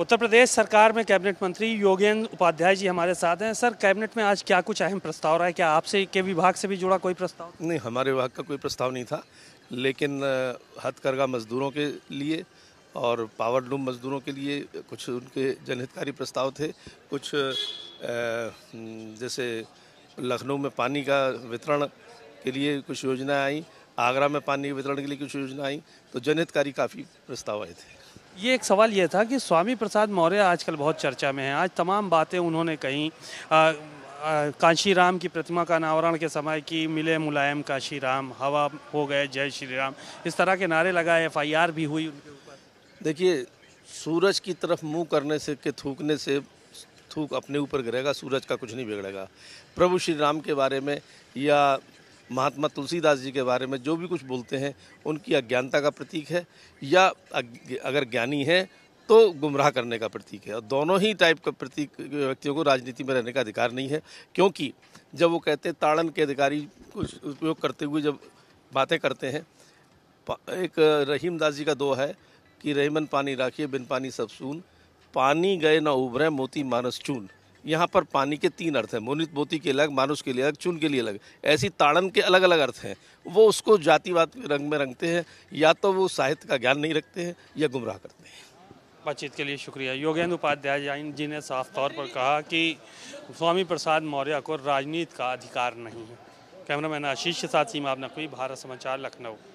उत्तर प्रदेश सरकार में कैबिनेट मंत्री योगेंद्र उपाध्याय जी हमारे साथ हैं सर कैबिनेट में आज क्या कुछ अहम प्रस्ताव रहा है क्या आपसे के विभाग से भी जुड़ा कोई प्रस्ताव नहीं हमारे विभाग का कोई प्रस्ताव नहीं था लेकिन हथकरघा मजदूरों के लिए और पावर लूम मजदूरों के लिए कुछ उनके जनहितकारी प्रस्ताव थे कुछ हम्म, जैसे लखनऊ में पानी का वितरण के लिए कुछ योजनाएँ आई आगरा में पानी के वितरण के लिए कुछ योजनाएं आई तो जनहितकारी काफ़ी प्रस्ताव आए थे ये एक सवाल ये था कि स्वामी प्रसाद मौर्य आजकल बहुत चर्चा में हैं आज तमाम बातें उन्होंने कहीं काशी राम की प्रतिमा का अनावरण के, समय की मिले मुलायम काशी राम हवा हो गए जय श्री राम इस तरह के नारे लगाए एफ भी हुई उनके ऊपर देखिए सूरज की तरफ मुंह करने से के थूकने से थूक अपने ऊपर गिरेगा सूरज का कुछ नहीं बिगड़ेगा प्रभु श्री राम के बारे में या महात्मा तुलसीदास जी के बारे में जो भी कुछ बोलते हैं उनकी अज्ञानता का प्रतीक है या अगर ज्ञानी है तो गुमराह करने का प्रतीक है और दोनों ही टाइप का प्रतीक व्यक्तियों को राजनीति में रहने का अधिकार नहीं है क्योंकि जब वो कहते हैं ताड़न के अधिकारी कुछ उपयोग करते हुए जब बातें करते हैं एक रहीम दास जी का दो है कि रहीमन पानी राखिए बिन पानी सब सून पानी गए ना उभरे मोती मानस चून यहाँ पर पानी के तीन अर्थ हैं मोनित मोती के अलग मानुष के लिए अलग चुन के लिए अलग ऐसी ताड़न के अलग अलग अर्थ हैं वो उसको जातिवाद के रंग में रंगते हैं या तो वो साहित्य का ज्ञान नहीं रखते हैं या गुमराह करते हैं बातचीत के लिए शुक्रिया योगेंद्र उपाध्याय जी ने साफ तौर पर कहा कि स्वामी प्रसाद मौर्य को राजनीति का अधिकार नहीं है कैमरामैन आशीष के साथ सीमा नकवी भारत समाचार लखनऊ